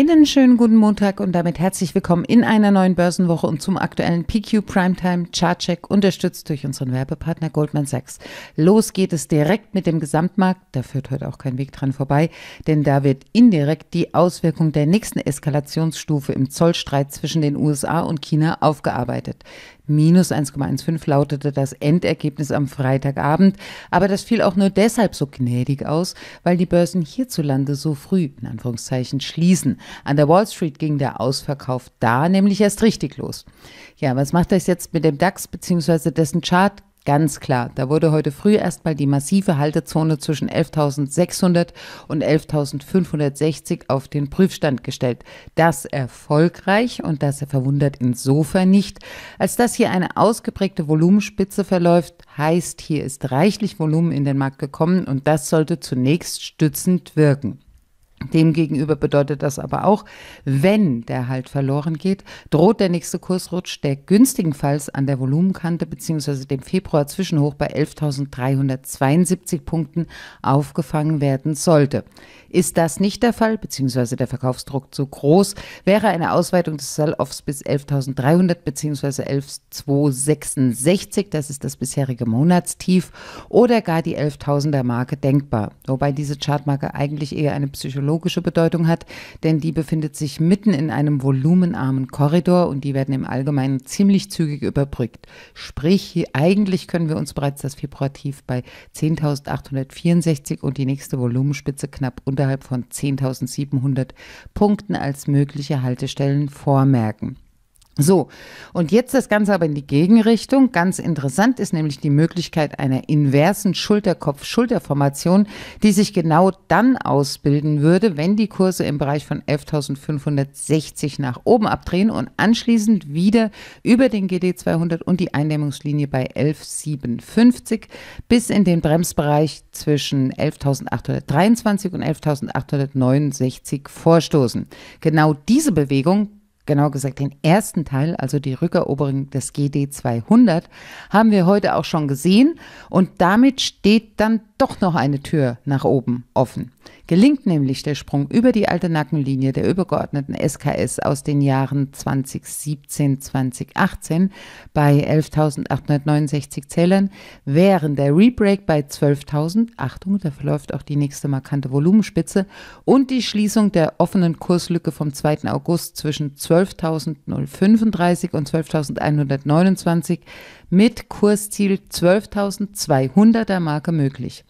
Einen schönen guten Montag und damit herzlich willkommen in einer neuen Börsenwoche und zum aktuellen PQ Primetime Chartcheck, unterstützt durch unseren Werbepartner Goldman Sachs. Los geht es direkt mit dem Gesamtmarkt. Da führt heute auch kein Weg dran vorbei, denn da wird indirekt die Auswirkung der nächsten Eskalationsstufe im Zollstreit zwischen den USA und China aufgearbeitet minus 1,15 lautete das Endergebnis am Freitagabend, aber das fiel auch nur deshalb so gnädig aus, weil die Börsen hierzulande so früh in Anführungszeichen schließen. An der Wall Street ging der Ausverkauf da nämlich erst richtig los. Ja, was macht das jetzt mit dem DAX bzw. dessen Chart? Ganz klar, da wurde heute früh erstmal die massive Haltezone zwischen 11.600 und 11.560 auf den Prüfstand gestellt. Das erfolgreich und das verwundert insofern nicht, als dass hier eine ausgeprägte Volumenspitze verläuft, heißt, hier ist reichlich Volumen in den Markt gekommen und das sollte zunächst stützend wirken. Demgegenüber bedeutet das aber auch, wenn der Halt verloren geht, droht der nächste Kursrutsch, der günstigenfalls an der Volumenkante bzw. dem Februar Zwischenhoch bei 11.372 Punkten aufgefangen werden sollte. Ist das nicht der Fall, beziehungsweise der Verkaufsdruck zu groß, wäre eine Ausweitung des Sell-Offs bis 11.300 beziehungsweise 11.266, das ist das bisherige Monatstief, oder gar die 11.000er Marke denkbar. Wobei diese Chartmarke eigentlich eher eine psychologische Bedeutung hat, denn die befindet sich mitten in einem volumenarmen Korridor und die werden im Allgemeinen ziemlich zügig überbrückt. Sprich, eigentlich können wir uns bereits das Februartief bei 10.864 und die nächste Volumenspitze knapp unter unterhalb von 10.700 Punkten als mögliche Haltestellen vormerken. So, und jetzt das Ganze aber in die Gegenrichtung. Ganz interessant ist nämlich die Möglichkeit einer inversen Schulterkopf-Schulterformation, die sich genau dann ausbilden würde, wenn die Kurse im Bereich von 11.560 nach oben abdrehen und anschließend wieder über den GD200 und die Eindämmungslinie bei 11.750 bis in den Bremsbereich zwischen 11.823 und 11.869 vorstoßen. Genau diese Bewegung genau gesagt den ersten Teil, also die Rückeroberung des GD 200, haben wir heute auch schon gesehen. Und damit steht dann doch noch eine Tür nach oben offen gelingt nämlich der Sprung über die alte Nackenlinie der übergeordneten SKS aus den Jahren 2017, 2018 bei 11.869 Zählern, während der Rebreak bei 12.000, Achtung, da verläuft auch die nächste markante Volumenspitze, und die Schließung der offenen Kurslücke vom 2. August zwischen 12.035 und 12.129 mit Kursziel 12.200er Marke möglich.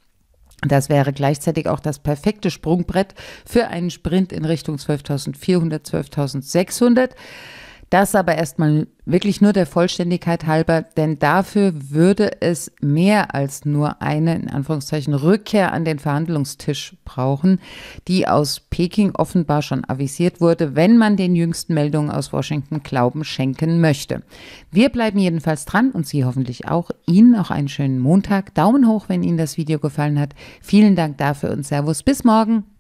Das wäre gleichzeitig auch das perfekte Sprungbrett für einen Sprint in Richtung 12.400, 12.600. Das aber erstmal wirklich nur der Vollständigkeit halber, denn dafür würde es mehr als nur eine, in Anführungszeichen, Rückkehr an den Verhandlungstisch brauchen, die aus Peking offenbar schon avisiert wurde, wenn man den jüngsten Meldungen aus Washington Glauben schenken möchte. Wir bleiben jedenfalls dran und Sie hoffentlich auch. Ihnen noch einen schönen Montag. Daumen hoch, wenn Ihnen das Video gefallen hat. Vielen Dank dafür und Servus. Bis morgen.